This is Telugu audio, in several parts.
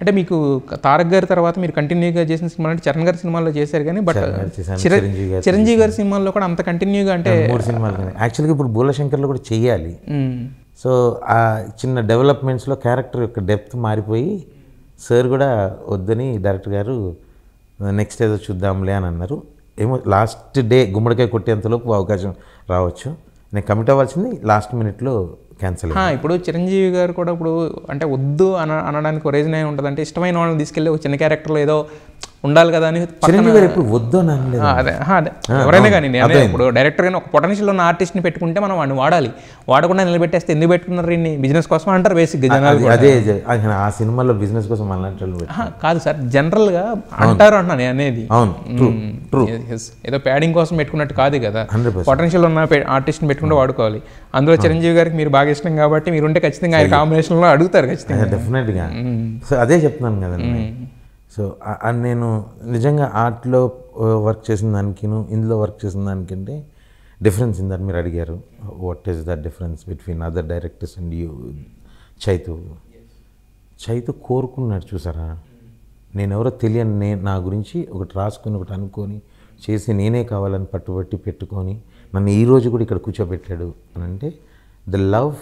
అంటే మీకు తారక్ గారి తర్వాత మీరు కంటిన్యూగా చేసిన సినిమాలు అంటే చరణ్ గారి సినిమాల్లో చేశారు కానీ బట్ చిరంజీవి గారి సినిమాల్లో కూడా అంత కంటిన్యూగా అంటే మూడు సినిమాలు యాక్చువల్గా ఇప్పుడు బూలశంకర్లో కూడా చేయాలి సో ఆ చిన్న డెవలప్మెంట్స్లో క్యారెక్టర్ యొక్క డెప్త్ మారిపోయి సార్ కూడా వద్దని డైరెక్టర్ గారు నెక్స్ట్ ఏదో చూద్దాంలే అని అన్నారు ఏమో లాస్ట్ డే గుమ్మడికాయ కొట్టేంతలోపు అవకాశం రావచ్చు నేను కమిట్ అవ్వాల్సింది లాస్ట్ మినిట్లో క్యాన్సిల్ ఇప్పుడు చిరంజీవి గారు కూడా ఇప్పుడు అంటే వద్దు అన అనడానికి రీజన్ ఏమి అంటే ఇష్టమైన వాళ్ళని తీసుకెళ్ళి ఒక చిన్న క్యారెక్టర్లో ఏదో ఉండాలి కదా అని చిరంజీవి గారు ఎప్పుడు వద్దు అని అదే అదే ఎవరైనా కానీ నేను ఇప్పుడు డైరెక్టర్ కానీ ఒక పొటెన్షియల్ ఉన్న ఆర్టిస్ట్ని పెట్టుకుంటే మనం వాడిని వాడాలి వాడకుండా నిలబెట్టేస్తే ఎందుకు పెట్టుకున్నారు ఇన్ని బిజినెస్ కోసం అంటారు బేసిక్ జనాలు అదే ఆ సినిమాలో బిజినెస్ కోసం కాదు సార్ జనరల్గా అంటారు నేను అనేది ఏదో ప్యాడింగ్ కోసం పెట్టుకున్నట్టు కాదు కదా పొటెన్షియల్ ఉన్న ఆర్టిస్ట్ని పెట్టుకుంటే వాడుకోవాలి అందులో చిరంజీవి గారికి మీరు బాగా ఇష్టం కాబట్టి మీరుంటే ఖచ్చితంగా ఆయన కాంబినేషన్లో అడుగుతారు ఖచ్చితంగా డెఫినెట్గా అదే చెప్తున్నాను కదండి సో అండ్ నేను నిజంగా ఆర్ట్లో వర్క్ చేసిన దానికిను ఇందులో వర్క్ చేసిన దానికంటే డిఫరెన్స్ ఇన్ మీరు అడిగారు what is that difference between other directors and you Chaitu Chaitu కోరుకున్నాడు చూసారా నేనెవరో తెలియని నే నా గురించి ఒకటి రాసుకొని ఒకటి అనుకొని చేసి నేనే కావాలని పట్టుబట్టి పెట్టుకొని నన్ను ఈరోజు కూడా ఇక్కడ కూర్చోబెట్టాడు అని అంటే the love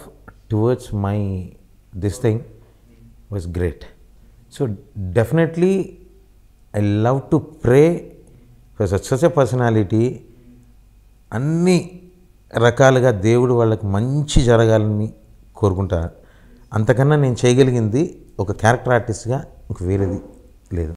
towards my this thing was great so definitely I love to pray such a personality అన్ని రకాలుగా దేవుడు వాళ్ళకి మంచి జరగాలని కోరుకుంటా అంతకన్నా నేను చేయగలిగింది ఒక క్యారెక్టర్ ఆర్టిస్ట్గా ఇంక వేరేది లేదు